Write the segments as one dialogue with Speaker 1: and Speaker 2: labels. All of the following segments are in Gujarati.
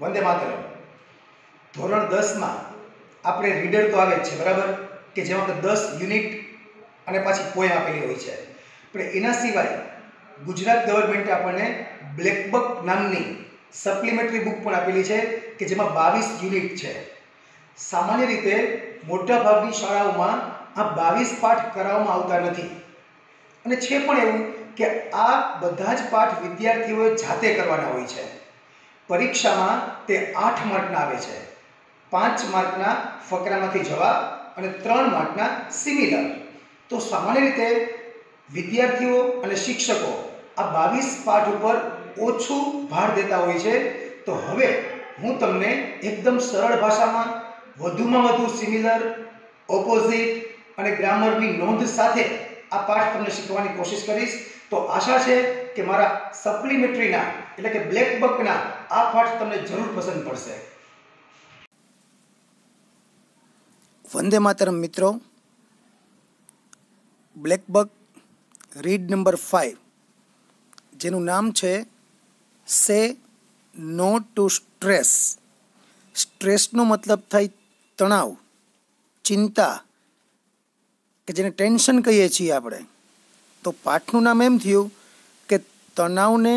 Speaker 1: વંદે માત્ર ધોરણ દસમાં આપણે રીડર તો આવે જ છે બરાબર કે જેમાં આપણે દસ યુનિટ અને પાછી પોયમ આપેલી હોય છે પણ એના સિવાય ગુજરાત ગવર્મેન્ટે આપણને બ્લેકબક નામની સપ્લિમેન્ટરી બુક પણ આપેલી છે કે જેમાં બાવીસ યુનિટ છે સામાન્ય રીતે મોટાભાગની શાળાઓમાં આ બાવીસ પાઠ કરાવવામાં આવતા નથી અને છે પણ એવું કે આ બધા જ પાઠ વિદ્યાર્થીઓએ જાતે કરવાના હોય છે પરીક્ષામાં તે આઠ માર્કના આવે છે પાંચ માર્કના ફકરામાંથી જવાબ અને ત્રણ માર્કના સિમિલર તો સામાન્ય રીતે વિદ્યાર્થીઓ અને શિક્ષકો આ બાવીસ પાઠ ઉપર ઓછું ભાર દેતા હોય છે તો હવે હું તમને એકદમ સરળ ભાષામાં વધુમાં વધુ સિમિલર ઓપોઝિટ અને ગ્રામરની નોંધ સાથે આ પાઠ તમને શીખવાની કોશિશ કરીશ તો આશા છે કે મારા સપ્લિમેન્ટરીના એટલે કે બ્લેક બકના આ પાઠ તમને જરૂર પસંદ પડશે વંદે માતરમ મિત્રો black buck read number five જેનું નામ છે સે નો ટુ સ્ટ્રેસ સ્ટ્રેસનો મતલબ થાય તણાવ ચિંતા કે જેને ટેન્શન કહીએ છીએ આપણે તો પાઠનું નામ એમ થયું તણાવને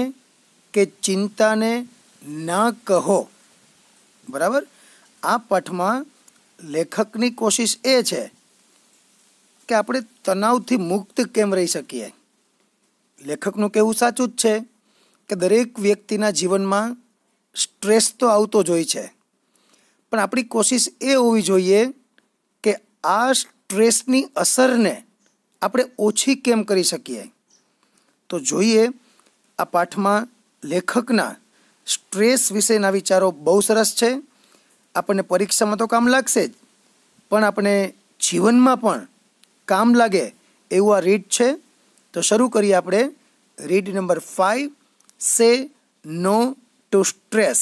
Speaker 1: કે ચિંતાને ના કહો બરાબર આ પાઠમાં લેખકની કોશિશ એ છે કે આપણે તણાવથી મુક્ત કેમ રહી શકીએ લેખકનું કહેવું સાચું જ છે કે દરેક વ્યક્તિના જીવનમાં સ્ટ્રેસ તો આવતો જ હોય છે પણ આપણી કોશિશ એ હોવી જોઈએ કે આ સ્ટ્રેસની અસરને આપણે ઓછી કેમ કરી શકીએ તો જોઈએ આ પાઠમાં લેખકના સ્ટ્રેસ વિશેના વિચારો બહુ સરસ છે આપણને પરીક્ષામાં તો કામ લાગશે જ પણ આપણે જીવનમાં પણ કામ લાગે એવું આ રીડ છે તો શરૂ કરીએ આપણે read number five say no to stress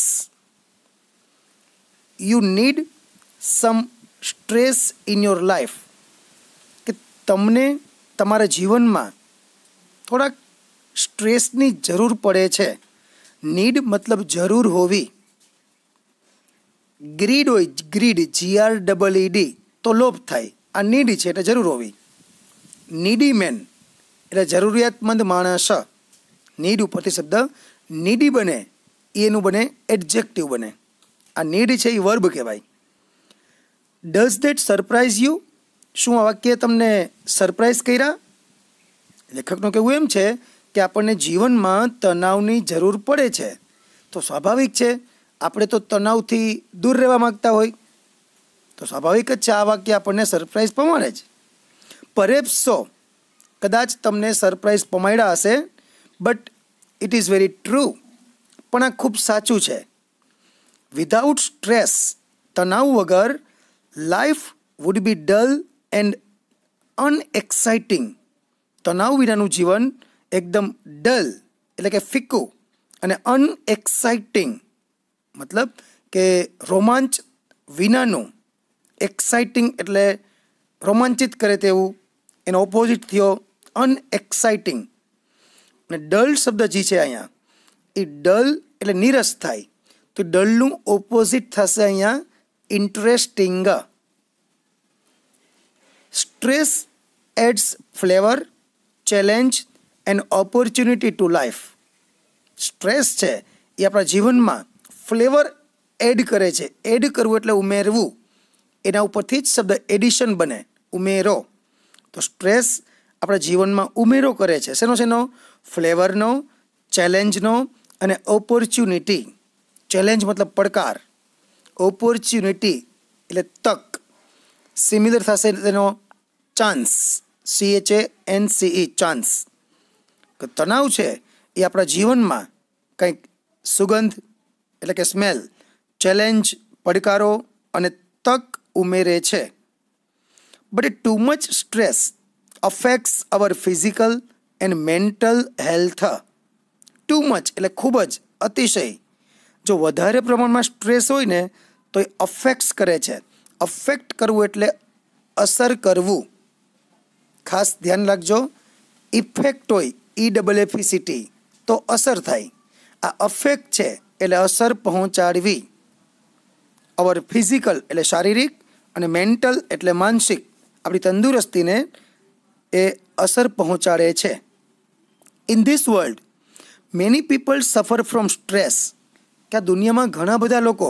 Speaker 1: you need some stress in your life કે તમને તમારા જીવનમાં થોડાક સ્ટ્રેસની જરૂર પડે છે નીડ મતલબ જરૂર હોવી ગ્રીડ હોય ગ્રીડ જીઆર ડબલ ઈડી તો લોભ થાય આ નીડ છે એટલે જરૂર હોવી નીડી મેન એટલે જરૂરિયાતમંદ માણસ નીડ ઉપરથી શબ્દ નીડી બને એનું બને એડજેક્ટિવ બને આ નીડ છે એ વર્બ કહેવાય ડઝ ધેટ સરપ્રાઇઝ યુ શું આ વાક્ય તમને સરપ્રાઇઝ કર્યા લેખકનું કહેવું એમ છે કે આપણને જીવનમાં તણાવની જરૂર પડે છે તો સ્વાભાવિક છે આપણે તો તણાવથી દૂર રહેવા માગતા હોય તો સ્વાભાવિક જ છે આ વાક્ય આપણને સરપ્રાઇઝ પમાડે જ પરેપ્સો કદાચ તમને સરપ્રાઇઝ પમાડ્યા હશે but it is very true પણ આ ખૂબ સાચું છે વિધાઉટ સ્ટ્રેસ તણાવ વગર life would be dull and unexciting તણાવ વિનાનું જીવન એકદમ ડલ એટલે કે ફિક્કું અને અનએક્સાઇટિંગ મતલબ કે રોમાંચ વિનાનું એક્સાઇટિંગ એટલે રોમાંચિત કરે તેવું એનો ઓપોઝિટ થયો અનએક્સાઇટિંગ અને ડલ શબ્દ જે છે અહીંયા એ ડલ એટલે નીરસ થાય તો ડલનું ઓપોઝિટ થશે અહીંયા interesting stress adds flavour challenge an opportunity to life stress છે એ આપણા જીવનમાં ફ્લેવર એડ કરે છે એડ કરવું એટલે ઉમેરવું એના ઉપરથી જ શબ્દ એડિશન બને ઉમેરો તો સ્ટ્રેસ આપણા જીવનમાં ઉમેરો કરે છે શેનો શેનો ફ્લેવરનો ચેલેન્જનો અને ઓપોર્ચ્યુનિટી ચેલેન્જ મતલબ પડકાર ઓપોર્ચ્યુનિટી એટલે તક સિમિલર થશે તેનો chance C H N C chance તણાવ છે એ આપણા જીવનમાં કંઈક સુગંધ એટલે કે સ્મેલ ચેલેન્જ પડકારો અને તક ઉમેરે છે but it too much stress affects our physical and mental health too much એટલે ખૂબ જ અતિશય જો વધારે પ્રમાણમાં સ્ટ્રેસ હોય ને તો એ અફેક્ટ્સ કરે છે અફેક્ટ કરવું એટલે અસર કરવું ખાસ ધ્યાન રાખજો ઇફેક્ટ હોય ઈ ડબલ એફિસિટી તો અસર થાય આ અફેક્ટ છે એટલે અસર પહોંચાડવી અવર ફિઝિકલ એટલે શારીરિક અને મેન્ટલ એટલે માનસિક આપણી તંદુરસ્તીને એ અસર પહોંચાડે છે in this world many people suffer from stress કે આ દુનિયામાં ઘણા બધા લોકો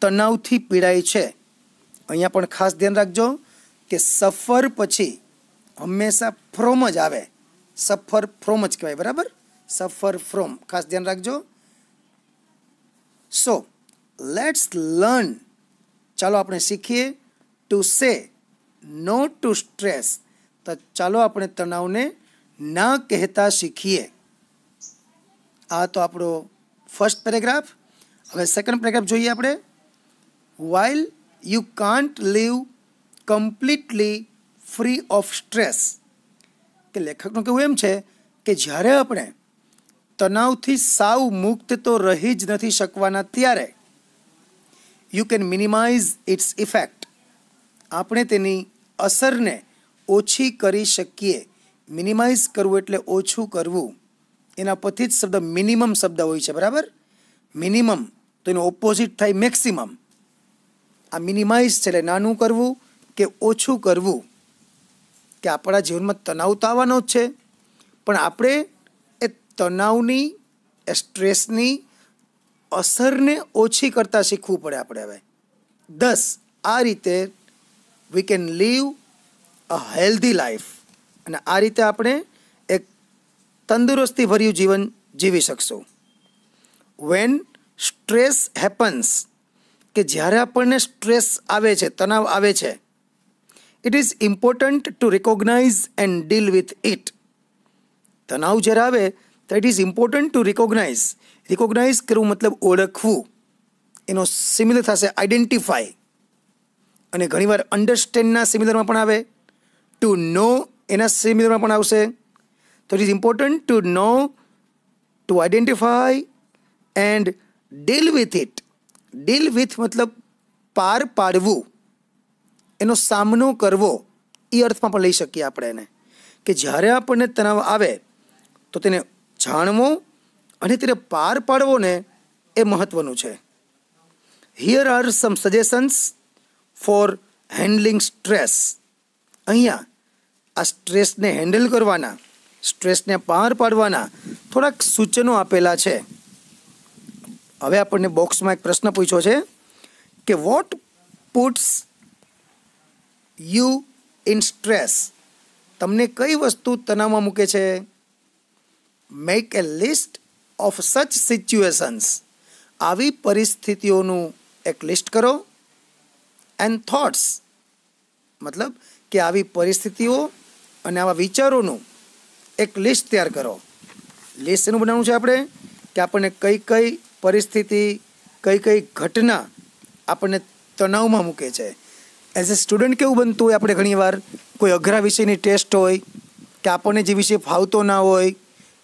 Speaker 1: તણાવથી પીડાય છે અહીંયા પણ ખાસ ધ્યાન રાખજો કે સફર પછી હંમેશા ફ્રોમ જ આવે સફર ફ્રોમ જ કહેવાય બરાબર સફર ફ્રોમ ખાસ ધ્યાન રાખજો સો લેટ્સ લર્ન ચાલો આપણે શીખીએ to say no to stress તો ચાલો આપણે તણાવને ના કહેતા શીખીએ આ તો આપણો ફર્સ્ટ પેરેગ્રાફ હવે સેકન્ડ પેરેગ્રાફ જોઈએ આપણે while you can't live completely free of stress કે લેખકનું કેવું એમ છે કે જ્યારે આપણે તણાવથી સાવ મુક્ત તો રહી જ નથી શકવાના ત્યારે you can minimize its effect આપણે તેની અસરને ઓછી કરી શકીએ મિનિમાઇઝ કરવું એટલે ઓછું કરવું એના પરથી જ શબ્દ મિનિમમ શબ્દ હોય છે બરાબર મિનિમમ તો એનું ઓપોઝિટ થાય મેક્સિમમ આ મિનિમાઇઝ છે એટલે નાનું કરવું કે ઓછું કરવું કે આપણા જીવનમાં તણાવ તો આવવાનો જ છે પણ આપણે એ તણાવની એ સ્ટ્રેસની અસરને ઓછી કરતાં શીખવું પડે આપણે હવે દસ આ રીતે we can live a healthy life અને આ રીતે આપણે એક તંદુરસ્તી ભર્યું જીવન જીવી શકશું વેન સ્ટ્રેસ હેપન્સ કે જ્યારે આપણને સ્ટ્રેસ આવે છે તણાવ આવે છે it is important to recognize and deal with it તણાવ જ્યારે આવે તો it is important to recognize recognize કરવું મતલબ ઓળખવું એનો સિમિલર થશે આઈડેન્ટિફાય અને ઘણીવાર અન્ડરસ્ટેન્ડના સિમિલરમાં પણ આવે ટુ નો એના સિમિલરમાં પણ આવશે તો it is important to know to identify and deal with it deal with મતલબ પાર પાડવું એનો સામનો કરવો એ અર્થમાં પણ લઈ શકીએ આપણે એને કે જ્યારે આપણને તણાવ આવે તો તેને જાણવો અને તેને પાર પાડવો ને એ મહત્વનું છે here are some suggestions for handling stress અહીંયા આ સ્ટ્રેસને હેન્ડલ કરવાના સ્ટ્રેસને પાર પાડવાના થોડાક સૂચનો આપેલા છે હવે આપણને બોક્સમાં એક પ્રશ્ન પૂછ્યો છે કે what puts you in stress તમને કઈ વસ્તુ તણાવમાં મૂકે છે make a list of such situations આવી પરિસ્થિતિઓનું એક લિસ્ટ કરો એન્ડ થોટ્સ મતલબ કે આવી પરિસ્થિતિઓ અને આવા વિચારોનું એક લિસ્ટ તૈયાર કરો લિસ્ટ એનું બનાવવું છે આપણે કે આપણને કઈ કઈ પરિસ્થિતિ કઈ કઈ ઘટના આપણને તણાવમાં મૂકે છે એઝ અ સ્ટુડન્ટ કેવું બનતું હોય આપણે ઘણીવાર કોઈ અઘરા વિષયની ટેસ્ટ હોય કે આપણને જે વિષય ફાવતો ના હોય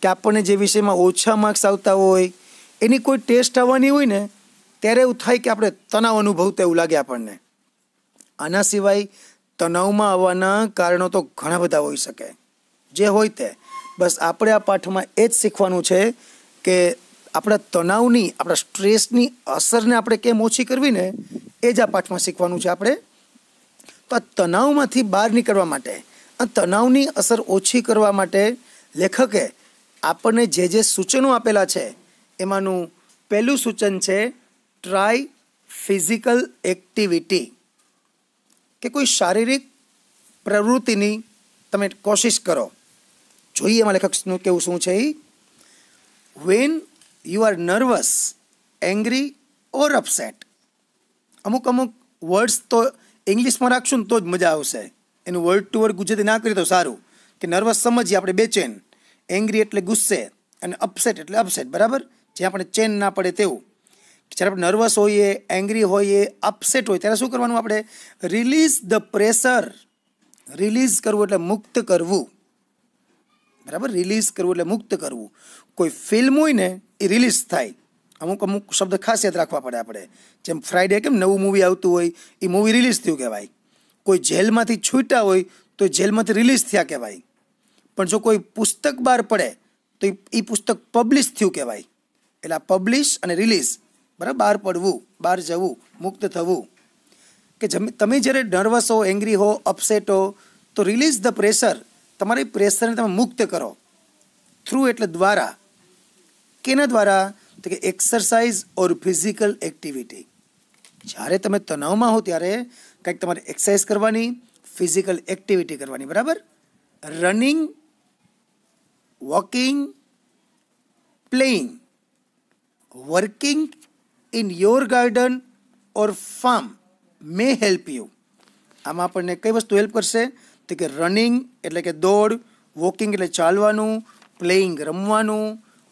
Speaker 1: કે આપણને જે વિષયમાં ઓછા માર્ક્સ આવતા હોય એની કોઈ ટેસ્ટ આવવાની હોય ને ત્યારે એવું થાય કે આપણે તણાવ અનુભવતા એવું લાગે આપણને આના સિવાય તણાવમાં આવવાના કારણો તો ઘણા બધા હોઈ શકે જે હોય તે બસ આપણે આ પાઠમાં એ જ શીખવાનું છે કે આપણા તણાવની આપણા સ્ટ્રેસની અસરને આપણે કેમ ઓછી કરવી ને એ જ આ પાઠમાં શીખવાનું છે આપણે પણ તણાવમાંથી બહાર નીકળવા માટે આ તણાવની અસર ઓછી કરવા માટે લેખકે આપણને જે જે સૂચનો આપેલા છે એમાંનું પહેલું સૂચન છે ટ્રાય ફિઝિકલ એક્ટિવિટી કે કોઈ શારીરિક પ્રવૃત્તિની તમે કોશિશ કરો જોઈએ એમાં લેખકનું કેવું શું છે એ when you are nervous angry or upset અમુક અમુક વર્ડ્સ તો ઇંગ્લિશમાં રાખશું ને તો જ મજા આવશે એનું વર્ડ ટુ વર્ડ ગુજરાતી ના કરીએ તો સારું કે નર્વસ સમજીએ આપણે બેચેન એંગ્રી એટલે ગુસ્સે અને અપસેટ એટલે અપસેટ બરાબર જે આપણે ચેન ના પડે તેવું જ્યારે આપણે નર્વસ હોઈએ એંગ્રી હોઈએ અપસેટ હોય ત્યારે શું કરવાનું આપણે રિલીઝ ધ પ્રેશર રિલીઝ કરવું એટલે મુક્ત કરવું બરાબર રિલીઝ કરવું એટલે મુક્ત કરવું કોઈ ફિલ્મ હોય ને એ રિલીઝ થાય અમુક અમુક શબ્દ ખાસ યાદ રાખવા પડે આપણે જેમ ફ્રાઈડે કેમ નવું મૂવી આવતું હોય એ મૂવી રિલીઝ થયું કહેવાય કોઈ જેલમાંથી છૂટ્યા હોય તો જેલમાંથી રિલીઝ થયા કહેવાય પણ જો કોઈ પુસ્તક બહાર પડે તો એ પુસ્તક પબ્લિશ થયું કહેવાય એટલે આ પબ્લિશ અને રિલીઝ બરાબર બહાર પડવું બહાર જવું મુક્ત થવું કે તમે જ્યારે નર્વસ હો એંગ્રી હો અપસેટ હો તો રિલીઝ ધ પ્રેશર તમારી પ્રેશરને તમે મુક્ત કરો થ્રુ એટલે દ્વારા કેના દ્વારા તો કે એક્સરસાઇઝ ઓર ફિઝિકલ એક્ટિવિટી જ્યારે તમે તણાવમાં હો ત્યારે કંઈક તમારે એક્સરસાઇઝ કરવાની ફિઝિકલ એક્ટિવિટી કરવાની બરાબર running walking playing working in your garden or farm may help you આમાં આપણને કઈ વસ્તુ હેલ્પ કરશે તો કે રનિંગ એટલે કે દોડ વોકિંગ એટલે ચાલવાનું પ્લેઇંગ રમવાનું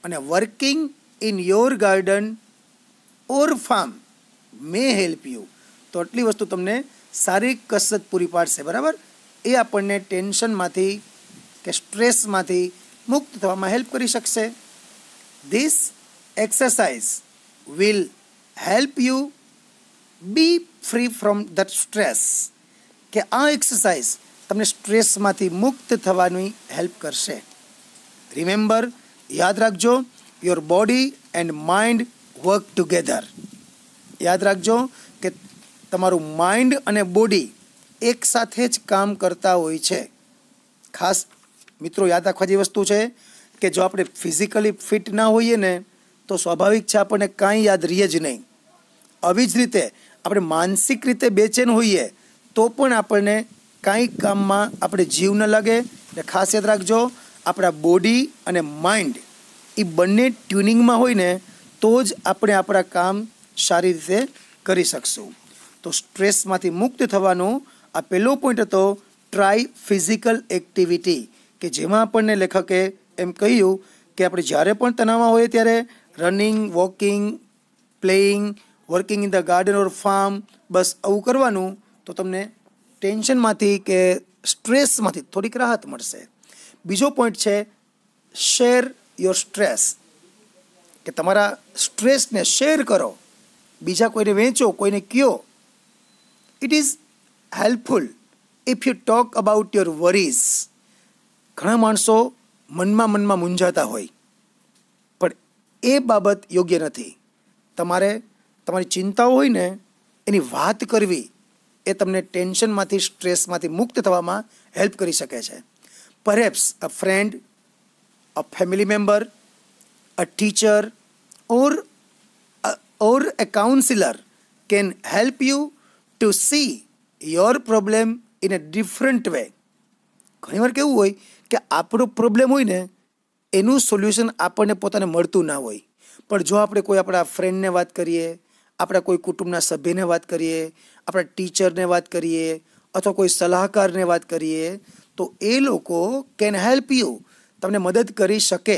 Speaker 1: અને working in your garden or farm may help you તો આટલી વસ્તુ તમને સારી કસરત પૂરી પાડશે બરાબર એ આપણને ટેન્શનમાંથી કે સ્ટ્રેસમાંથી મુક્ત થવામાં હેલ્પ કરી શકશે this exercise will help you be free from that stress કે આ એક્સરસાઇઝ તમને સ્ટ્રેસમાંથી મુક્ત થવાની હેલ્પ કરશે રિમેમ્બર યાદ રાખજો your body and mind work together યાદ રાખજો કે તમારું માઇન્ડ અને બોડી એક સાથે જ કામ કરતા હોય છે ખાસ મિત્રો યાદ રાખવા જેવી વસ્તુ છે કે જો આપણે ફિઝિકલી ફિટ ના હોઈએ ને તો સ્વાભાવિક છે આપણને કાંઈ યાદ રહીએ જ નહીં આવી જ રીતે આપણે માનસિક રીતે બેચેન હોઈએ તો પણ આપણને કાંઈ કામમાં આપણે જીવ ન લાગે એટલે ખાસ યાદ રાખજો આપણા બોડી અને માઇન્ડ એ બંને ટ્યુનિંગમાં હોય ને તો જ આપણે આપણા કામ સારી રીતે કરી શકશું તો સ્ટ્રેસમાંથી મુક્ત થવાનો આ પહેલો પોઈન્ટ હતો ટ્રાય ફિઝિકલ એક્ટિવિટી કે જેમાં આપણને લેખકે એમ કહ્યું કે આપણે જ્યારે પણ તણાવમાં હોઈએ ત્યારે running walking playing working in the garden or farm બસ આવું કરવાનું તો તમને ટેન્શનમાંથી કે સ્ટ્રેસમાંથી થોડીક રાહત મળશે બીજો પોઈન્ટ છે શેર યોર સ્ટ્રેસ કે તમારા સ્ટ્રેસને શેર કરો બીજા કોઈને વેચો કોઈને કયો it is helpful if you talk about your worries ઘણા માણસો મનમાં મનમાં મૂંઝાતા હોય પણ એ બાબત યોગ્ય નથી તમારે તમારી ચિંતાઓ હોય ને એની વાત કરવી એ તમને ટેન્શનમાંથી સ્ટ્રેસમાંથી મુક્ત થવામાં હેલ્પ કરી શકે છે perhaps a friend a family member, a teacher, or, a, or a counselor can help you to see your problem in a different way. ઘણીવાર કેવું હોય કે આપણો પ્રોબ્લેમ હોય ને એનું સોલ્યુશન આપણને પોતાને મળતું ના હોય પણ જો આપણે કોઈ આપણા ફ્રેન્ડને વાત કરીએ આપણા કોઈ કુટુંબના સભ્યને વાત કરીએ આપણા ટીચરને વાત કરીએ અથવા કોઈ સલાહકારને વાત કરીએ તો એ લોકો કેન હેલ્પ યુ તમને મદદ કરી શકે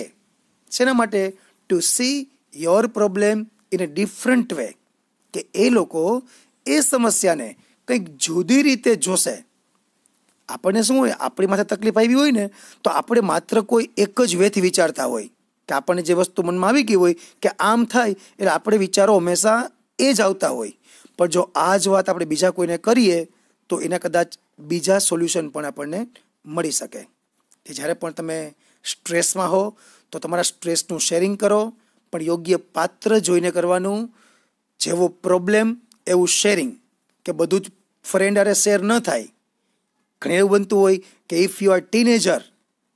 Speaker 1: શેના માટે to see your problem in a different way કે એ લોકો એ સમસ્યાને કંઈક જુદી રીતે જોશે આપણને શું હોય આપણી માથે તકલીફ આવી હોય ને તો આપણે માત્ર કોઈ એક જ વેથી વિચારતા હોય કે આપણને જે વસ્તુ મનમાં આવી ગઈ હોય કે આમ થાય એટલે આપણે વિચારો હંમેશા એ જ આવતા હોય પણ જો આ જ વાત આપણે બીજા કોઈને કરીએ તો એના કદાચ બીજા સોલ્યુશન પણ આપણને મળી શકે કે જ્યારે પણ તમે સ્ટ્રેસમાં હો તો તમારા સ્ટ્રેસનું શેરિંગ કરો પણ યોગ્ય પાત્ર જોઈને કરવાનું જેવો પ્રોબ્લેમ એવું શેરિંગ કે બધું જ ફ્રેન્ડ અરે શેર ન થાય ઘણી એવું બનતું હોય કે ઇફ યુ આર ટીનેજર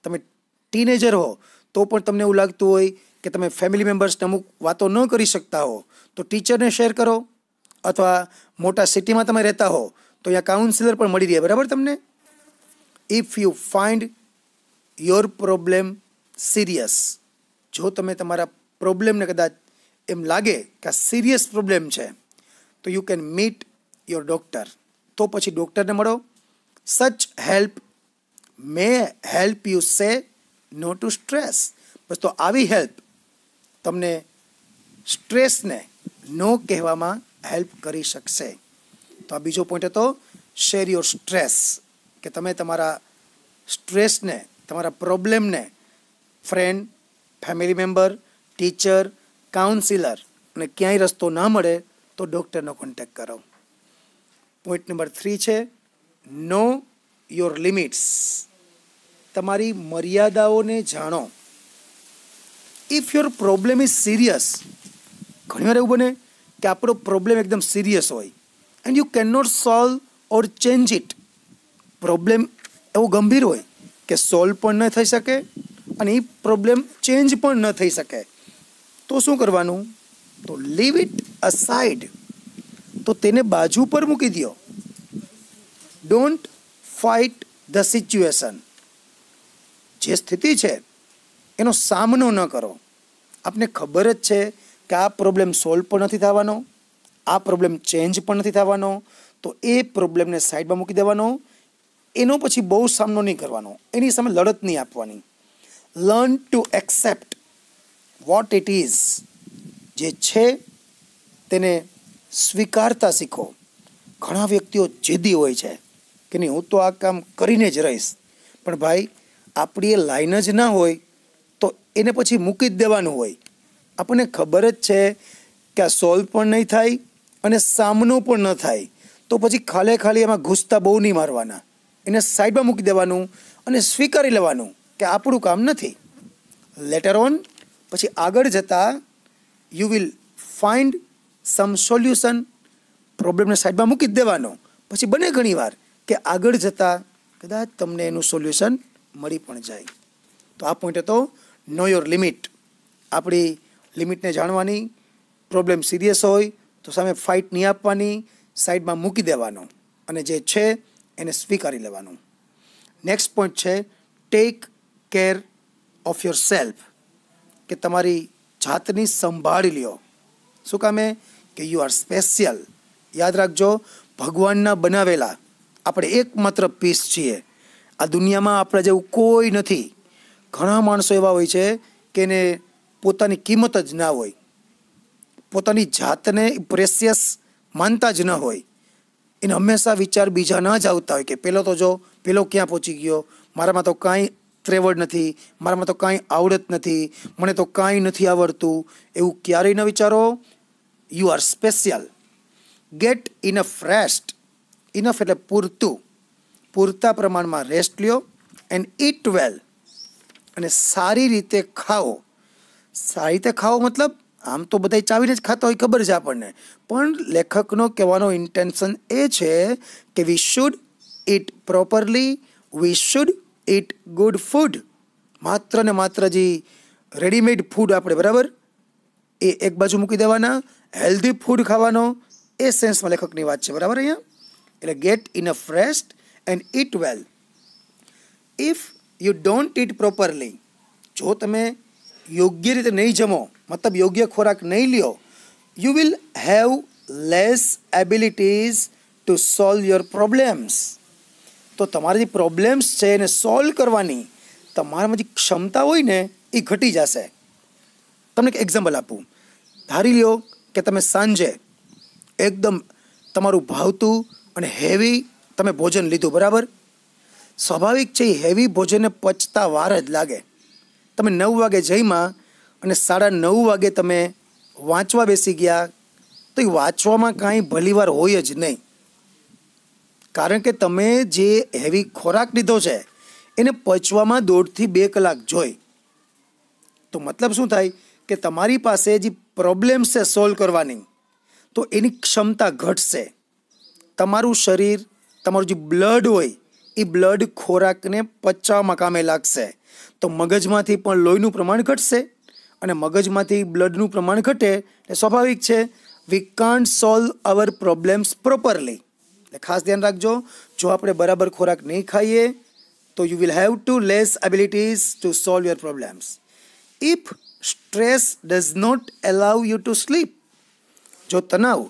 Speaker 1: તમે ટીનેજર હો તો પણ તમને એવું લાગતું હોય કે તમે ફેમિલી મેમ્બર્સને અમુક વાતો ન કરી શકતા હો તો ટીચરને શેર કરો અથવા મોટા સિટીમાં તમે રહેતા હો તો અહીંયા કાઉન્સિલર પણ મળી રહે બરાબર તમને if you find your problem serious જો તમે તમારા પ્રોબ્લેમને કદાચ એમ લાગે કે આ સિરિયસ પ્રોબ્લેમ છે તો you can meet your doctor તો પછી ડૉક્ટરને મળો સચ help May help you say no to stress બસ તો આવી હેલ્પ તમને સ્ટ્રેસને નો કહેવામાં હેલ્પ કરી શકશે તો આ બીજો પોઈન્ટ હતો શેર યોર સ્ટ્રેસ કે તમે તમારા સ્ટ્રેસને તમારા પ્રોબ્લેમને friend family member teacher counsellor અને ક્યાંય રસ્તો ના મળે તો ડૉક્ટરનો કોન્ટેક કરો પોઈન્ટ નંબર થ્રી છે નો યોર લિમિટ્સ તમારી મર્યાદાઓને જાણો if your problem is serious ઘણીવાર એવું બને કે આપણો પ્રોબ્લેમ એકદમ સિરિયસ હોય and you can not solve or change it problem એવો ગંભીર હોય કે સોલ્વ પણ ન થઈ શકે અને એ પ્રોબ્લેમ ચેન્જ પણ ન થઈ શકે તો શું કરવાનું તો લીવ ઇટ અ સાઇડ તો તેને બાજુ પર મૂકી દો ડોન્ટ ફાઇટ ધ સિચ્યુએશન જે સ્થિતિ છે એનો સામનો ન કરો આપને ખબર જ છે કે આ પ્રોબ્લેમ સોલ્વ પણ નથી થવાનો આ પ્રોબ્લેમ ચેન્જ પણ નથી થવાનો તો એ પ્રોબ્લેમને સાઈડમાં મૂકી દેવાનો એનો પછી બહુ સામનો નહીં કરવાનો એની સામે લડત નહીં આપવાની learn to accept what it is જે છે તેને સ્વીકારતા શીખો ઘણા વ્યક્તિઓ જીદી હોય છે કે નહીં હું તો આ કામ કરીને જ રહીશ પણ ભાઈ આપણી એ લાઈન જ ના હોય તો એને પછી મૂકી જ દેવાનું હોય આપણને ખબર જ છે કે આ સોલ્વ પણ નહીં થાય અને સામનો પણ ન થાય તો પછી ખાલે ખાલી એમાં ઘૂસતા બહુ નહીં મારવાના એને સાઈડમાં મૂકી દેવાનું અને સ્વીકારી લેવાનું કે આપણું કામ નથી લેટર ઓન પછી આગળ જતાં you will find some solution પ્રોબ્લેમને સાઈડમાં મૂકી જ દેવાનો પછી બને ઘણીવાર કે આગળ જતાં કદાચ તમને એનું સોલ્યુશન મળી પણ જાય તો આ પોઈન્ટ હતો નો યોર લિમિટ આપણી લિમિટને જાણવાની પ્રોબ્લેમ સિરિયસ હોય તો સામે ફાઇટ નહીં આપવાની સાઈડમાં મૂકી દેવાનો અને જે છે એને સ્વીકારી લેવાનું નેક્સ્ટ પોઈન્ટ છે take care of yourself કે તમારી જાતની સંભાળી લ્યો શું કામે કે યુ આર સ્પેશિયલ યાદ રાખજો ભગવાનના બનાવેલા આપણે એકમાત્ર પીસ છીએ આ દુનિયામાં આપણે જેવું કોઈ નથી ઘણા માણસો એવા હોય છે કે એને પોતાની કિંમત જ ના હોય પોતાની જાતને પ્રેશિયસ માનતા જ ન હોય એને હંમેશા વિચાર બીજા ન જ આવતા હોય કે પેલો તો જો પેલો ક્યાં પહોંચી ગયો મારામાં તો કાંઈ ત્રેવડ નથી મારામાં તો કાંઈ આવડત નથી મને તો કાંઈ નથી આવડતું એવું ક્યારેય ન વિચારો you are special get enough rest enough એટલે પૂરતું પૂરતા પ્રમાણમાં રેસ્ટ લ્યો એન્ડ ઇટ વેલ અને સારી રીતે ખાઓ સારી રીતે ખાઓ મતલબ આમ તો બધા ચાવીને જ ખાતા હોય ખબર છે આપણને પણ લેખકનો કહેવાનો ઇન્ટેન્શન એ છે કે we should eat properly we should eat good food માત્ર ને માત્ર જે રેડીમેડ ફૂડ આપણે બરાબર એ એક બાજુ મૂકી દેવાના હેલ્ધી ફૂડ ખાવાનો એ સેન્સમાં લેખકની વાત છે બરાબર અહીંયા એટલે get in a rest and eat well if you don't eat properly જો તમે યોગ્ય રીતે નહીં જમો મતલબ યોગ્ય ખોરાક નહીં લ્યો you will have less abilities to solve your problems તો તમારી જે પ્રોબ્લેમ્સ છે એને સોલ્વ કરવાની તમારામાં જે ક્ષમતા હોય ને એ ઘટી જશે તમને એક એક્ઝામ્પલ આપું ધારી લ્યો કે તમે સાંજે એકદમ તમારું ભાવતું અને હેવી તમે ભોજન લીધું બરાબર સ્વાભાવિક છે એ હેવી ભોજનને પચતા વાર જ લાગે તમે નવ વાગે જઈમાં અને સાડા નવ વાગે તમે વાંચવા બેસી ગયા તો એ વાંચવામાં કાંઈ ભલીવાર હોય જ નહીં કારણ કે તમે જે હેવી ખોરાક લીધો છે એને પચવામાં દોઢથી બે કલાક જોઈ તો મતલબ શું થાય કે તમારી પાસે જે પ્રોબ્લેમ્સ છે સોલ્વ કરવાની તો એની ક્ષમતા ઘટશે તમારું શરીર તમારું જે બ્લડ હોય એ બ્લડ ખોરાકને પચાવવામાં કામે લાગશે તો મગજમાંથી પણ લોહીનું પ્રમાણ ઘટશે અને મગજમાંથી બ્લડનું પ્રમાણ ઘટે એટલે સ્વાભાવિક છે we can't solve our problems properly એટલે ખાસ ધ્યાન રાખજો જો આપણે બરાબર ખોરાક નહીં ખાઈએ તો you will have to less abilities to solve your problems if stress does not allow you to sleep જો તણાવ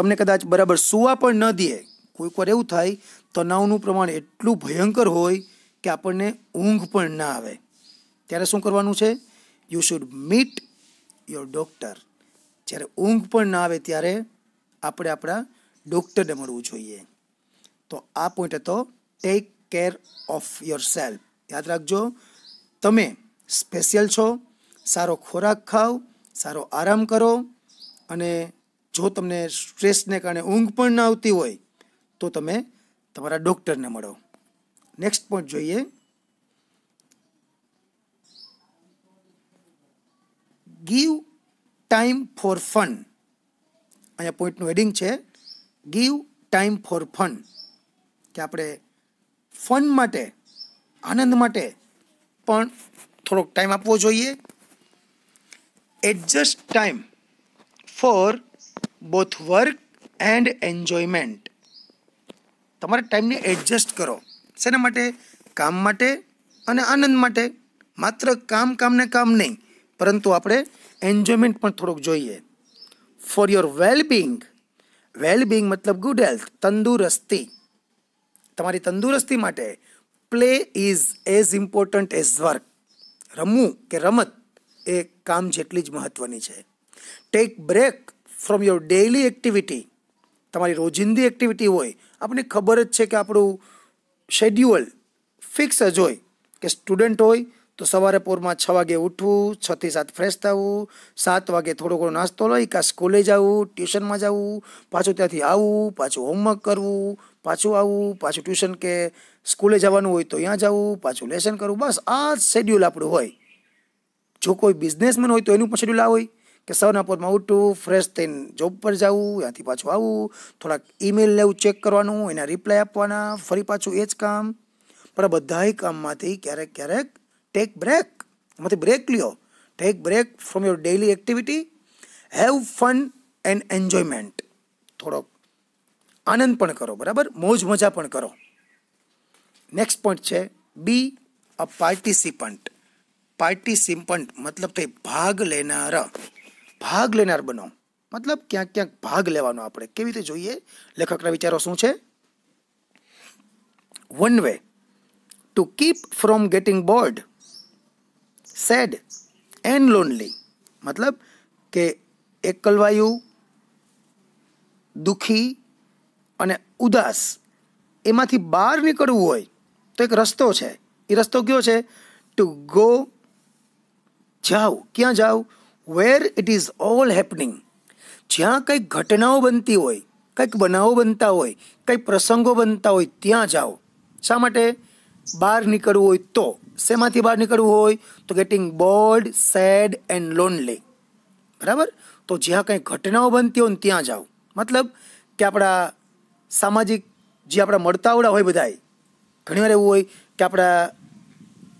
Speaker 1: તમને કદાચ બરાબર સુવા પણ ન દે કોઈક વાર એવું થાય તણાવનું પ્રમાણ એટલું ભયંકર હોય કે આપણને ઊંઘ પણ ના આવે ત્યારે શું કરવાનું છે you should meet your doctor જ્યારે ઊંઘ પણ ના આવે ત્યારે આપણે આપણા ડૉક્ટરને મળવું જોઈએ તો આ પોઈન્ટ હતો take care of yourself યાદ રાખજો તમે સ્પેશિયલ છો સારો ખોરાક ખાઓ સારો આરામ કરો અને જો તમને સ્ટ્રેસને કારણે ઊંઘ પણ ના આવતી હોય તો તમે તમારા ડૉક્ટરને મળો નેક્સ્ટ પોઈન્ટ જોઈએ ગીવ ટાઈમ ફોર ફન અહીંયા પોઈન્ટનું હેડિંગ છે ગીવ ટાઈમ ફોર ફન કે આપણે ફન માટે આનંદ માટે પણ થોડોક ટાઈમ આપવો જોઈએ adjust time for both work and enjoyment તમારા ટાઈમને એડજસ્ટ કરો શેના માટે કામ માટે અને આનંદ માટે માત્ર કામ કામને કામ નહીં પરંતુ આપણે એન્જોયમેન્ટ પણ થોડુંક જોઈએ ફોર યોર વેલબિંગ વેલબિંગ મતલબ ગુડ હેલ્થ તંદુરસ્તી તમારી તંદુરસ્તી માટે play is as important as work રમવું કે રમત એ કામ જેટલી જ મહત્ત્વની છે take break from your daily activity તમારી રોજિંદી એક્ટિવિટી હોય આપણને ખબર જ છે કે આપણું શેડ્યુઅલ ફિક્સ જ હોય કે સ્ટુડન્ટ હોય તો સવારે પૂરમાં છ વાગે ઉઠવું છથી સાત ફ્રેશ થવું સાત વાગે થોડો ઘણો નાસ્તો લઈ કાં સ્કૂલે જવું ટ્યુશનમાં જવું પાછું ત્યાંથી આવવું પાછું હોમવર્ક કરવું પાછું આવવું પાછું ટ્યુશન કે સ્કૂલે જવાનું હોય તો ત્યાં જવું પાછું લેસન કરવું બસ આ શેડ્યુલ આપણું હોય જો કોઈ બિઝનેસમેન હોય તો એનું પણ શેડ્યુલ આ હોય કે સવારના પોરમાં ઉઠવું ફ્રેશ થઈને જોબ પર જવું ત્યાંથી પાછું આવું થોડાક ઈમેલ લેવું ચેક કરવાનું એના રિપ્લાય આપવાના ફરી પાછું એ જ કામ પણ બધાય કામમાંથી ક્યારેક ક્યારેક ટેક બ્રેક એમાંથી બ્રેક લ્યો take break from your daily activity have fun and enjoyment થોડોક આનંદ પણ કરો બરાબર મોજ મજા પણ કરો નેક્સ્ટ પોઈન્ટ છે બી અ પાર્ટિસિપન્ટ પાર્ટિસિપન્ટ મતલબ કે ભાગ લેનાર ભાગ લેનાર બનો મતલબ ક્યાંક ક્યાંક ભાગ લેવાનો આપણે કેવી રીતે જોઈએ લેખકના વિચારો શું છે one way to keep from getting bored sad and lonely મતલબ કે એકલવાયુ દુઃખી અને ઉદાસ એમાંથી બહાર નીકળવું હોય તો એક રસ્તો છે એ રસ્તો કયો છે ટુ ગો જાઓ ક્યાં જાઓ where it is all happening જ્યાં કંઈક ઘટનાઓ બનતી હોય કંઈક બનાવો બનતા હોય કંઈક પ્રસંગો બનતા હોય ત્યાં જાઓ શા માટે બહાર નીકળવું હોય તો શેમાંથી બહાર નીકળવું હોય તો getting bored sad and lonely બરાબર તો જ્યાં કંઈ ઘટનાઓ બનતી હોય ને ત્યાં જાઓ મતલબ કે આપણા સામાજિક જે આપણા મળતાવડા હોય બધાએ ઘણીવાર એવું હોય કે આપણા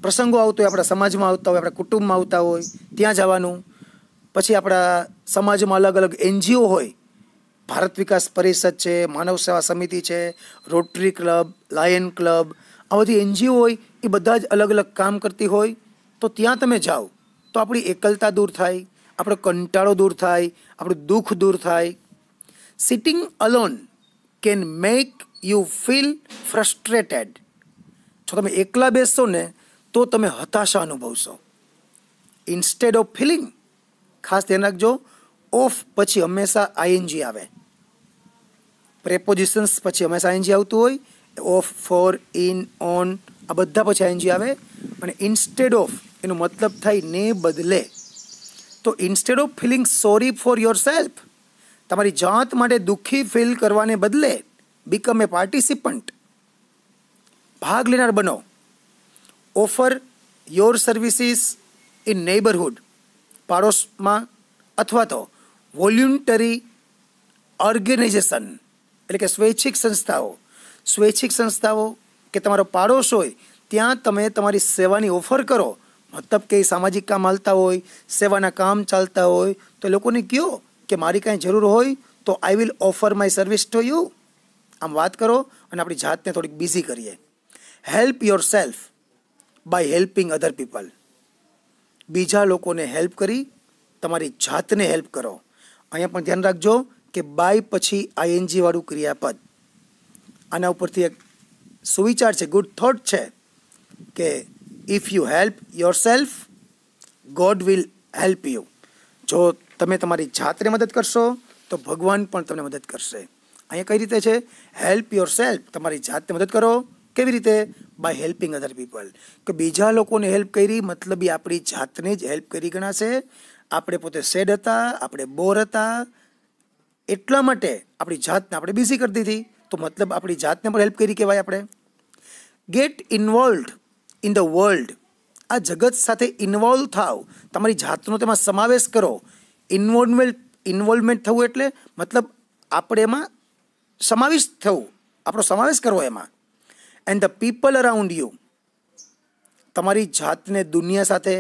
Speaker 1: પ્રસંગો આવતો હોય આપણા સમાજમાં આવતા હોય આપણા કુટુંબમાં આવતા હોય ત્યાં જવાનું પછી આપણા સમાજમાં અલગ અલગ એનજીઓ હોય ભારત વિકાસ પરિષદ છે માનવ સેવા સમિતિ છે રોટરી ક્લબ લાયન ક્લબ આ બધી એનજીઓ હોય એ બધા જ અલગ અલગ કામ કરતી હોય તો ત્યાં તમે જાઓ તો આપણી એકલતા દૂર થાય આપણો કંટાળો દૂર થાય આપણું દુઃખ દૂર થાય sitting alone can make you feel frustrated જો તમે એકલા બેસશો ને તો તમે હતાશા અનુભવશો ઇન્સ્ટેડ ઓફ ફિલિંગ ખાસ ધ્યાન રાખજો ઓફ પછી હંમેશા આઈએનજી આવે પ્રેપોઝિશન્સ પછી હંમેશા આઈએનજી આવતું હોય ઓફ ફોર ઇન ઓન આ બધા પછી આઈએનજી આવે અને ઇન્સ્ટેડ ઓફ એનો મતલબ થાય ને બદલે તો instead of feeling sorry for yourself તમારી જાત માટે દુઃખી ફીલ કરવાને બદલે બીકમ એ પાર્ટિસિપન્ટ ભાગ લેનાર બનો offer your services in neighbourhood પાડોશમાં અથવા તો વોલ્યુન્ટરી ઓર્ગેનાઇઝેશન એટલે કે સ્વૈચ્છિક સંસ્થાઓ સ્વૈચ્છિક સંસ્થાઓ કે તમારો પાડોશ હોય ત્યાં તમે તમારી સેવાની ઓફર કરો મતલબ કે સામાજિક કામ હાલતા હોય સેવાના કામ ચાલતા હોય તો લોકોને કહો કે મારી કાંઈ જરૂર હોય તો I will offer my service to you આમ વાત કરો અને આપણી જાતને થોડીક બિઝી કરીએ help yourself by helping other people બીજા લોકોને હેલ્પ કરી તમારી જાતને હેલ્પ કરો અહીંયા પણ ધ્યાન રાખજો કે બાય પછી આઈએનજીવાળું ક્રિયાપદ આના ઉપરથી એક સુવિચાર છે ગુડ થોટ છે કે if you help yourself God will help you જો તમે તમારી જાતને મદદ કરશો તો ભગવાન પણ તમને મદદ કરશે અહીંયા કઈ રીતે છે હેલ્પ યોર સેલ્ફ તમારી જાતને મદદ કરો કેવી રીતે બાય હેલ્પિંગ અધર પીપલ કે બીજા લોકોને હેલ્પ કરી મતલબ આપણી જાતને જ હેલ્પ કરી ગણાશે આપણે પોતે સેડ હતા આપણે બોર હતા એટલા માટે આપણી જાતને આપણે બિઝી કરી દીધી તો મતલબ આપણી જાતને પણ હેલ્પ કરી કહેવાય આપણે get involved in the world આ જગત સાથે ઇન્વોલ્વ થાવ તમારી જાતનો તેમાં સમાવેશ કરો ઇન્વોલ્વમેન્ટ ઇન્વોલ્વમેન્ટ થવું એટલે મતલબ આપણે એમાં સમાવિષ્ટ થવું આપણો સમાવેશ કરવો એમાં and the people around you તમારી જાતને દુનિયા સાથે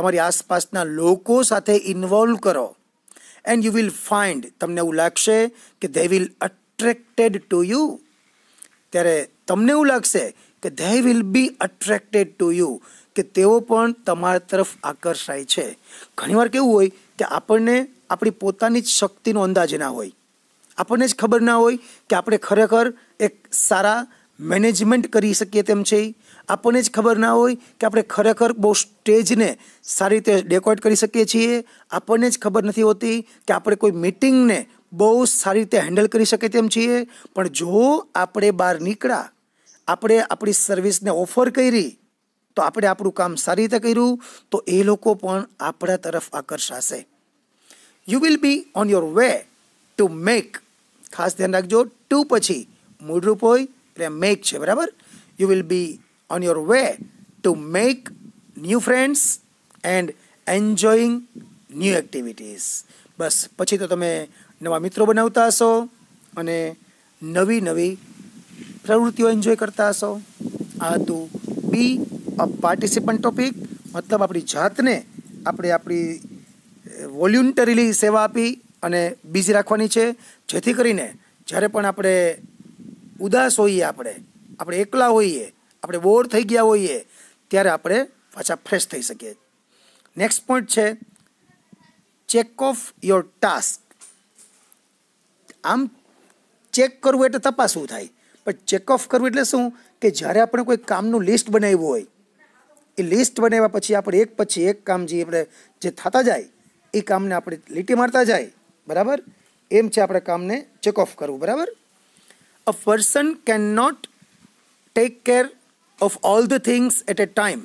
Speaker 1: તમારી આસપાસના લોકો સાથે ઇન્વોલ્વ કરો એન્ડ યુ વિલ ફાઇન્ડ તમને એવું લાગશે કે they will attracted to you ત્યારે તમને એવું લાગશે કે they will be attracted to you કે તેઓ પણ તમારા તરફ આકર્ષાય છે ઘણીવાર કેવું હોય કે આપણને આપણી પોતાની જ શક્તિનો અંદાજ ના હોય આપણને જ ખબર ના હોય કે આપણે ખરેખર એક સારા મેનેજમેન્ટ કરી શકીએ તેમ છે આપણને જ ખબર ના હોય કે આપણે ખરેખર બહુ સ્ટેજને સારી રીતે ડેકોરેટ કરી શકીએ છીએ આપણને જ ખબર નથી હોતી કે આપણે કોઈ મિટિંગને બહુ સારી રીતે હેન્ડલ કરી શકીએ તેમ છીએ પણ જો આપણે બહાર નીકળ્યા આપણે આપણી સર્વિસને ઓફર કરી તો આપણે આપણું કામ સારી રીતે કર્યું તો એ લોકો પણ આપણા તરફ આકર્ષાશે you will be on your way to make ખાસ ધ્યાન રાખજો ટુ પછી મૂળરૂપ હોય એટલે મેક છે બરાબર you will be on your way to make new friends and enjoying new activities બસ પછી તો તમે નવા મિત્રો બનાવતા હશો અને નવી નવી પ્રવૃત્તિઓ એન્જોય કરતા હશો આ હતું બી અ પાર્ટિસિપન્ટ ટોપિક મતલબ આપણી જાતને આપણે આપણી વોલ્યુન્ટરીલી સેવા આપી અને બીજી રાખવાની છે જેથી કરીને જ્યારે પણ આપણે ઉદાસ હોઈએ આપણે આપણે એકલા હોઈએ આપણે બોર થઈ ગયા હોઈએ ત્યારે આપણે પાછા ફ્રેશ થઈ શકીએ નેક્સ્ટ પોઈન્ટ છે ચેક ઓફ યોર ટાસ્ક આમ ચેક કરવું એટલે તપાસવું થાય પણ ચેકઓફ કરવું એટલે શું કે જ્યારે આપણે કોઈ કામનું લિસ્ટ બનાવ્યું હોય એ લિસ્ટ બનાવ્યા પછી આપણે એક પછી એક કામ જે આપણે જે થતા જાય એ કામને આપણે લીટી મારતા જાય બરાબર એમ છે આપણે કામને ચેકઓફ કરવું બરાબર a person can not take care of all the things at a time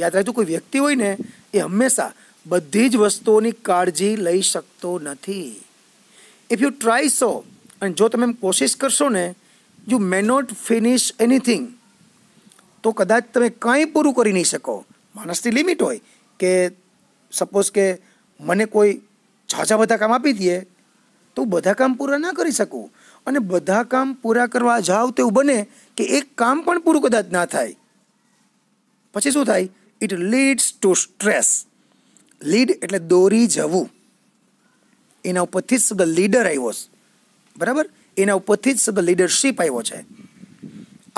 Speaker 1: યાદ રાખજો કોઈ વ્યક્તિ હોય ને એ હંમેશા બધી જ વસ્તુઓની કાળજી લઈ શકતો નથી ઇફ યુ ટ્રાય સો અને જો તમે એમ કોશિશ કરશો ને you may not finish anything તો કદાચ તમે કંઈ પૂરું કરી નહીં શકો માણસની લિમિટ હોય કે સપોઝ કે મને કોઈ છાછા બધા કામ આપી દઈએ તો બધા કામ પૂરા ના કરી શકું અને બધા કામ પૂરા કરવા જાવ તેવું બને કે એક કામ પણ પૂરું કદાચ ના થાય પછી શું થાય it leads to stress lead એટલે દોરી જવું એના ઉપરથી જ શબ્દ લીડર આવ્યો બરાબર એના ઉપરથી જ શબ્દ લીડરશીપ આવ્યો છે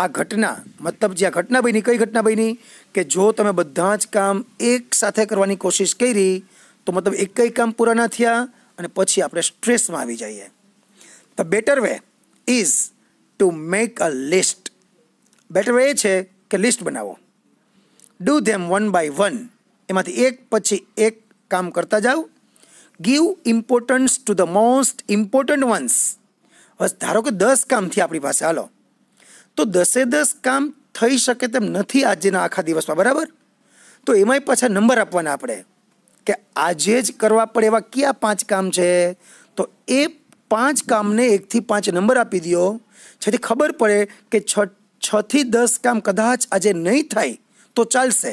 Speaker 1: આ ઘટના મતલબ જે આ ઘટના બની કઈ ઘટના બની કે જો તમે બધા જ કામ એક સાથે કરવાની કોશિશ કરી તો મતલબ એકેય કામ પૂરા ના થયા અને પછી આપણે સ્ટ્રેસમાં આવી જઈએ the better way is to make a list better way એ છે કે લિસ્ટ બનાવો do them one by one એમાંથી એક પછી એક કામ કરતા જાઓ give importance to the most important ones હવે ધારો કે દસ કામથી આપણી પાસે હાલો તો દસે દસ કામ થઈ શકે તેમ નથી આજના આખા દિવસમાં બરાબર તો એમાંય પાછા નંબર આપવાના આપણે કે આજે જ કરવા પડે એવા કયા પાંચ કામ છે તો એ પાંચ કામને એકથી પાંચ નંબર આપી દો જેથી ખબર પડે કે છ છથી દસ કામ કદાચ આજે નહીં થાય તો ચાલશે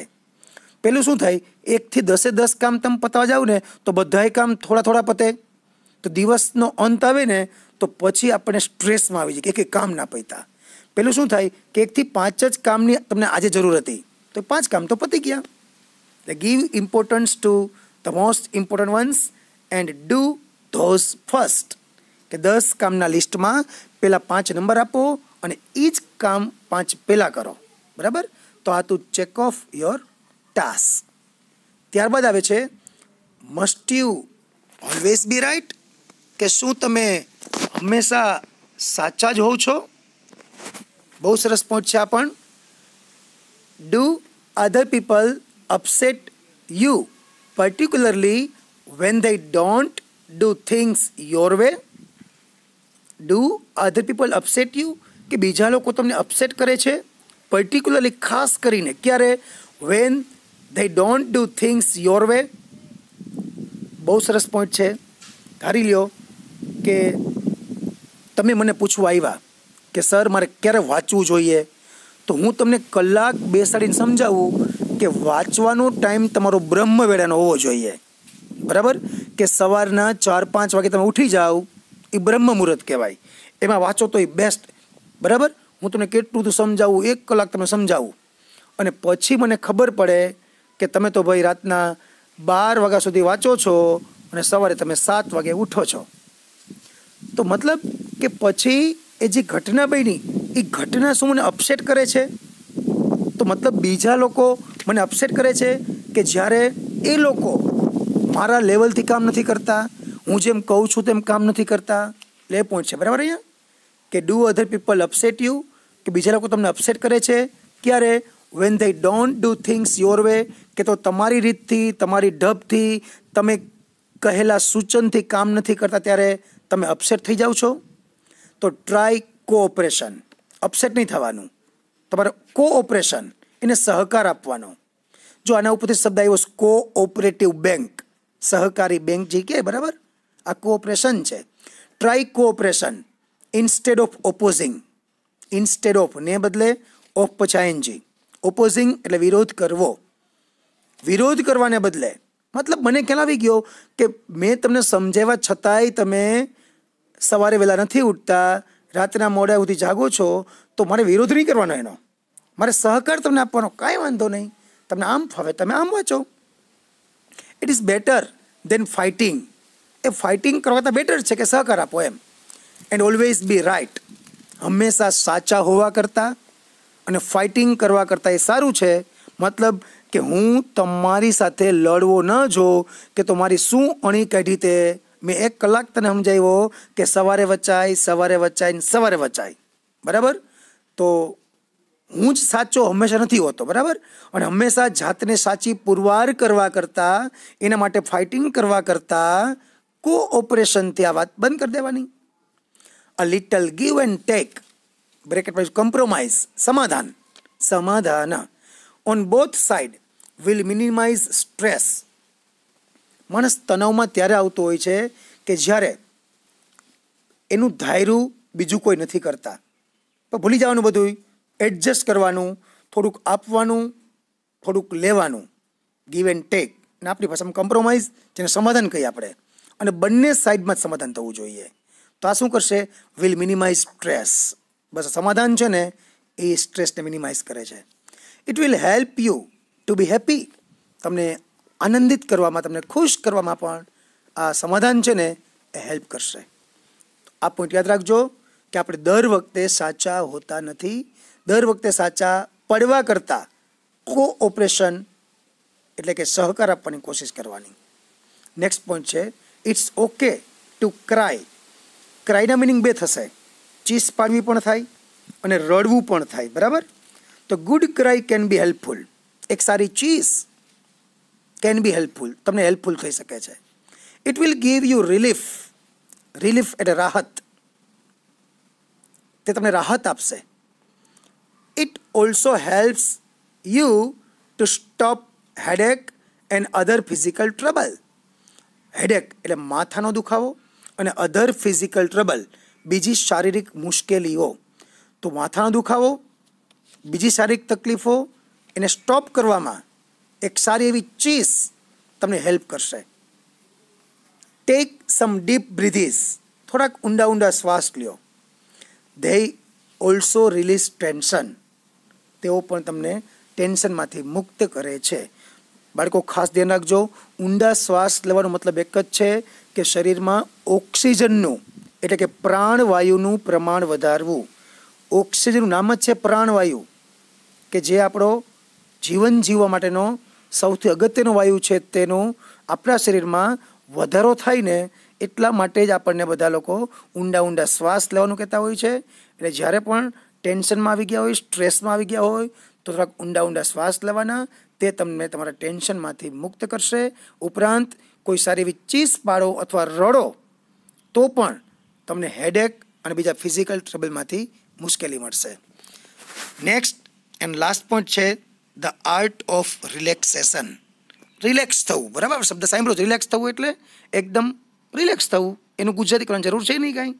Speaker 1: પેલું શું થાય એકથી દસે દસ કામ તમે પતાવા જાવ ને તો બધાય કામ થોડા થોડા પતે તો દિવસનો અંત આવે ને તો પછી આપણને સ્ટ્રેસમાં આવી જાય કે કામ ના પૈતા પેલું શું થાય કે એકથી પાંચ જ કામની તમને આજે જરૂર હતી તો પાંચ કામ તો પતી ગયા give importance to the most important ones and do those first કે દસ કામના લિસ્ટમાં પહેલાં પાંચ નંબર આપો અને એ જ કામ પાંચ પહેલાં કરો બરાબર તો આ તું ચેક ઓફ યોર ટાસ્ક ત્યારબાદ આવે છે must you always be right કે શું તમે હંમેશા સાચા જ હોવ છો બહુ સરસ પોઈન્ટ છે આ પણ do other people upset you particularly when they don't do things your way do other people upset you કે બીજા લોકો તમને અપસેટ કરે છે પર્ટિક્યુલરલી ખાસ કરીને ક્યારે when they don't do things your way બહુ સરસ પોઈન્ટ છે ધારી લ્યો કે તમે મને પૂછવા આવ્યા કે સર મારે ક્યારે વાંચવું જોઈએ તો હું તમને કલાક બેસાડીને સમજાવું કે વાંચવાનો ટાઈમ તમારો બ્રહ્મ વેળાનો હોવો જોઈએ બરાબર કે સવારના ચાર પાંચ વાગે તમે ઉઠી જાઓ એ બ્રહ્મ મુહૂર્ત કહેવાય એમાં વાંચો તો એ બેસ્ટ બરાબર હું તમને કેટલું તો સમજાવું એક કલાક તમે સમજાવું અને પછી મને ખબર પડે કે તમે તો ભાઈ રાતના બાર વાગ્યા સુધી વાંચો છો અને સવારે તમે સાત વાગે ઉઠો છો તો મતલબ કે પછી એ જે ઘટના બની એ ઘટના શું મને અપસેટ કરે છે તો મતલબ બીજા લોકો મને અપસેટ કરે છે કે જ્યારે એ લોકો મારા લેવલથી કામ નથી કરતા હું જેમ કહું છું તેમ કામ નથી કરતા લે પોઈન્ટ છે બરાબર અહીંયા કે do other people upset you કે બીજા લોકો તમને અપસેટ કરે છે ક્યારે when they don't do things your way કે તો તમારી રીતથી તમારી ઢબથી તમે કહેલા સૂચનથી કામ નથી કરતા ત્યારે તમે અપસેટ થઈ જાઓ છો તો ટ્રાય કોઓપરેશન અપસેટ નહીં થવાનું તમારે કોઓપરેશન એને સહકાર આપવાનો જો આના ઉપરથી શબ્દ આવ્યો કોઓપરેટિવ બેંક સહકારી બેંક જે કે બરાબર આ કોઓપરેશન છે try cooperation instead of opposing instead of ને બદલે ઓફ પછી ઓપોઝિંગ એટલે વિરોધ કરવો વિરોધ કરવાને બદલે મતલબ મને ખ્યાલ આવી ગયો કે મેં તમને સમજાવ્યા છતાંય તમે સવારે વહેલા નથી ઉઠતા રાતના મોડા સુધી જાગો છો તો મારે વિરોધ નહીં કરવાનો એનો મારે સહકાર તમને આપવાનો કાંઈ વાંધો નહીં તમને આમ ફાવે તમે આમ વાંચો it is better than fighting એ ફાઇટિંગ કરવાતા બેટર છે કે સહકાર આપો એમ એન્ડ ઓલવેઝ બી રાઇટ હંમેશા સાચા હોવા કરતાં અને ફાઇટિંગ કરવા કરતાં એ સારું છે મતલબ કે હું તમારી સાથે લડવો ન જો કે તમારી શું અણી કાઢી તે મે એક કલાક તને સમજાવ્યો કે સવારે વચાઈ સવારે વચાઈ ને સવારે વચાઈ બરાબર તો હું જ સાચો હંમેશા નથી હોતો બરાબર અને હંમેશા જાત ને સાચી પુરવાર કરવા કરતા એના માટે ફાઇટિંગ કરવા કરતા કોઓપરેશન થી આ વાત બંધ કરી દેવાની a little give and take bracket વા イズ કમ્પ્રમાઇઝ સમાધાન સમાdana on both side will minimize stress માણસ તણાવમાં ત્યારે આવતો હોય છે કે જ્યારે એનું ધાયરું બીજું કોઈ નથી કરતા પણ ભૂલી જવાનું બધું એડજસ્ટ કરવાનું થોડુંક આપવાનું થોડુંક લેવાનું ગીવ એન્ડ ટેક ને આપણી ભાષામાં કોમ્પ્રોમાઇઝ જેને સમાધાન કહીએ આપણે અને બંને સાઈડમાં જ સમાધાન થવું જોઈએ તો આ શું કરશે વિલ મિનિમાઇઝ સ્ટ્રેસ બસ સમાધાન છે ને એ સ્ટ્રેસને મિનિમાઇઝ કરે છે it will help you to be happy તમને આનંદિત કરવામાં તમને ખુશ કરવામાં પણ આ સમાધાન છે ને એ હેલ્પ કરશે આ પોઈન્ટ યાદ રાખજો કે આપણે દર વખતે સાચા હોતા નથી દર વખતે સાચા પડવા કરતાં કો ઓપરેશન એટલે કે સહકાર આપવાની કોશિશ કરવાની નેક્સ્ટ પોઈન્ટ છે ઇટ્સ ઓકે ટુ ક્રાય ક્રાયના મિનિંગ બે થશે ચીસ પાડવી પણ થાય અને રડવું પણ થાય બરાબર તો good cry can be helpful એક સારી ચીઝ કેન બી હેલ્પફુલ તમને હેલ્પફુલ થઈ શકે છે it will give you relief relief એટલે રાહત તે તમને રાહત આપશે it also helps you to stop headache and other physical trouble headache એટલે માથાનો દુખાવો અને અધર ફિઝિકલ ટ્રબલ બીજી શારીરિક મુશ્કેલીઓ તો માથાનો દુખાવો બીજી શારીરિક તકલીફો એને સ્ટોપ કરવામાં એક સારી એવી ચીસ તમને હેલ્પ કરશે ટેક સમ ડીપ બ્રિધિસ થોડાક ઊંડા ઊંડા શ્વાસ લ્યો ધે ઓલ્સો રિલીઝ ટેન્શન તેઓ પણ તમને ટેન્શનમાંથી મુક્ત કરે છે બાળકો ખાસ ધ્યાન રાખજો ઊંડા શ્વાસ લેવાનો મતલબ એક જ છે કે શરીરમાં ઓક્સિજનનું એટલે કે પ્રાણવાયુનું પ્રમાણ વધારવું ઓક્સિજનનું નામ જ છે પ્રાણવાયુ કે જે આપણો જીવન જીવવા માટેનો સૌથી અગત્યનું વાયુ છે તેનું આપણા શરીરમાં વધારો થાય ને એટલા માટે જ આપણને બધા લોકો ઊંડા ઊંડા શ્વાસ લેવાનું કહેતા હોય છે એટલે જ્યારે પણ ટેન્શનમાં આવી ગયા હોય સ્ટ્રેસમાં આવી ગયા હોય તો થોડાક ઊંડા ઊંડા શ્વાસ લેવાના તે તમને તમારા ટેન્શનમાંથી મુક્ત કરશે ઉપરાંત કોઈ સારી એવી ચીસ પાડો અથવા રડો તો પણ તમને હેડેક અને બીજા ફિઝિકલ ટ્રબલમાંથી મુશ્કેલી મળશે નેક્સ્ટ એન્ડ લાસ્ટ પોઈન્ટ છે the art of relaxation relax થવું બરાબર શબ્દ સાંભળો જ રિલેક્સ થવું એટલે એકદમ રિલેક્સ થવું એનું ગુજરાતીકરણ જરૂર છે નહીં કાંઈ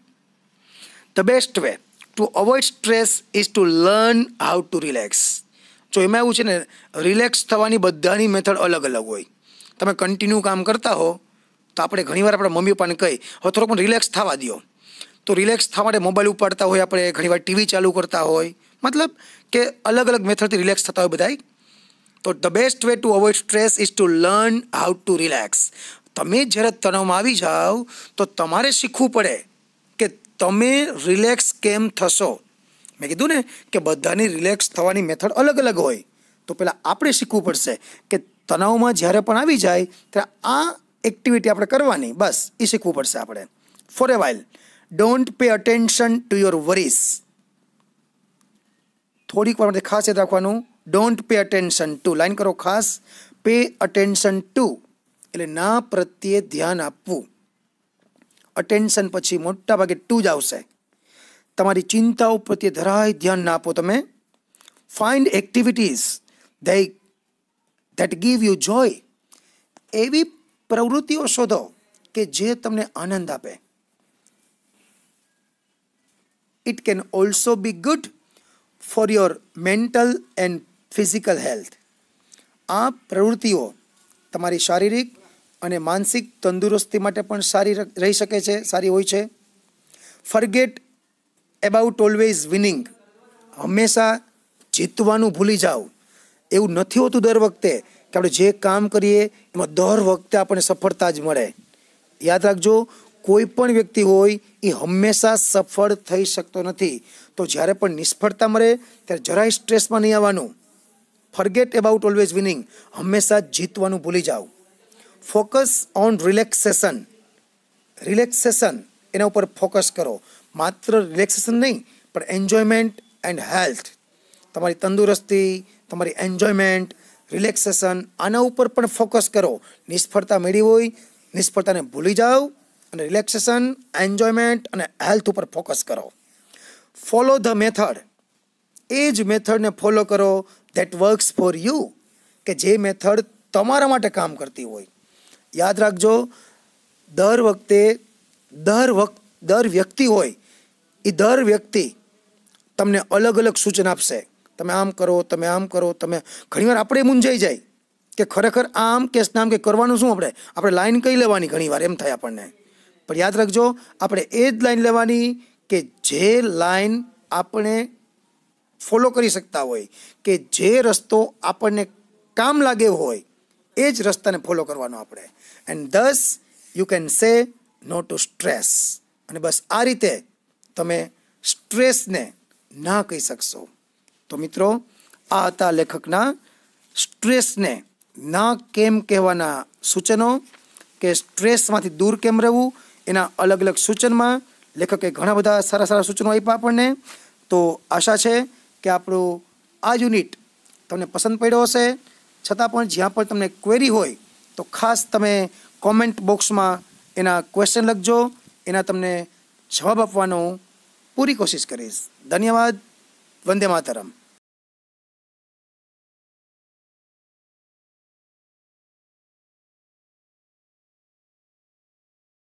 Speaker 1: the best way to avoid stress is to learn how to relax જો એમાં એવું છે ને રિલેક્સ થવાની બધાની મેથડ અલગ અલગ હોય તમે કન્ટિન્યુ કામ કરતા હો તો આપણે ઘણીવાર આપણા મમ્મી પણ કહી હવે થોડોક પણ રિલેક્સ થવા દો તો રિલેક્સ થવા માટે મોબાઈલ ઉપાડતા હોય આપણે ઘણીવાર ટીવી ચાલુ કરતા હોય મતલબ કે અલગ અલગ મેથડથી રિલેક્સ થતા હોય બધાય તો the best way to avoid stress is to learn how to relax તમે જ્યારે તણાવમાં આવી જાઓ તો તમારે શીખવું પડે કે તમે રિલેક્સ કેમ થશો મેં કીધું ને કે બધાની રિલેક્સ થવાની મેથડ અલગ અલગ હોય તો પહેલાં આપણે શીખવું પડશે કે તણાવમાં જ્યારે પણ આવી જાય ત્યારે આ એક્ટિવિટી આપણે કરવાની બસ એ શીખવું પડશે આપણે for a while don't pay attention to your worries થોડીક વાર માટે ખાસ યાદ રાખવાનું don't pay attention to line karo khas pay attention to એટલે ના પ્રત્યે ધ્યાન આપવું अटेंशन પછી મોટો બગેટ ટુ જ આવશે તમારી ચિંતા ઉપરત્ય ધરાય ધ્યાન ના આપો તમે find activities that give you joy એવી પ્રવૃત્તિઓ શોધો કે જે તમને આનંદ આપે it can also be good for your mental and physical health આ પ્રવૃત્તિઓ તમારી શારીરિક અને માનસિક તંદુરસ્તી માટે પણ સારી રહી શકે છે સારી હોય છે ફરગેટ એબાઉટ ઓલવેઝ વિનિંગ હંમેશા જીતવાનું ભૂલી જાઓ એવું નથી હોતું દર વખતે કે આપણે જે કામ કરીએ એમાં દર વખતે આપણને સફળતા જ મળે યાદ રાખજો કોઈ પણ વ્યક્તિ હોય એ હંમેશા સફળ થઈ શકતો નથી તો જ્યારે પણ નિષ્ફળતા મળે ત્યારે જરાય સ્ટ્રેસમાં નહીં આવવાનું ફરગેટ એબાઉટ ઓલવેઝ વિનિંગ હંમેશા જીતવાનું ભૂલી જાઓ ફોકસ ઓન રિલેક્સેશન રિલેક્સેશન એના ઉપર ફોકસ કરો માત્ર રિલેક્સેશન નહીં પણ એન્જોયમેન્ટ એન્ડ હેલ્થ તમારી તંદુરસ્તી તમારી એન્જોયમેન્ટ રિલેક્સેશન આના ઉપર પણ ફોકસ કરો નિષ્ફળતા મેળવી હોય નિષ્ફળતાને ભૂલી જાઓ અને રિલેક્સેશન એન્જોયમેન્ટ અને હેલ્થ ઉપર ફોકસ કરો ફોલો ધ મેથડ એ જ મેથડને ફોલો કરો દેટ વર્ક્સ ફોર યુ કે જે મેથડ તમારા માટે કામ કરતી હોય યાદ રાખજો દર વખતે દર વખત દર વ્યક્તિ હોય એ દર વ્યક્તિ તમને અલગ અલગ સૂચન આપશે તમે આમ કરો તમે આમ કરો તમે ઘણીવાર આપણે મૂંઝાઈ જાય કે ખરેખર આમ કે સ્નામ કે કરવાનું શું આપણે આપણે લાઈન કઈ લેવાની ઘણીવાર એમ થાય આપણને પણ યાદ રાખજો આપણે એ જ લાઈન લેવાની કે જે લાઈન આપણે ફોલો કરી શકતા હોય કે જે રસ્તો આપણને કામ લાગે હોય એ જ રસ્તાને ફોલો કરવાનો આપણે એન્ડ દસ you can say no to stress અને બસ આ રીતે તમે સ્ટ્રેસને ના કહી શકશો તો મિત્રો આ હતા લેખકના સ્ટ્રેસને ના કેમ કહેવાના સૂચનો કે સ્ટ્રેસમાંથી દૂર કેમ રહેવું એના અલગ અલગ સૂચનમાં લેખકે ઘણા બધા સારા સારા સૂચનો આપ્યા આપણને તો આશા છે કે આપણું આ યુનિટ તમને પસંદ પડ્યો હશે છતાં પણ જ્યાં પણ તમને ક્વેરી હોય તો ખાસ તમે કોમેન્ટ બોક્સમાં એના ક્વેશ્ચન લખજો એના તમને જવાબ આપવાનો પૂરી કોશિશ કરીશ ધન્યવાદ વંદે માતરમ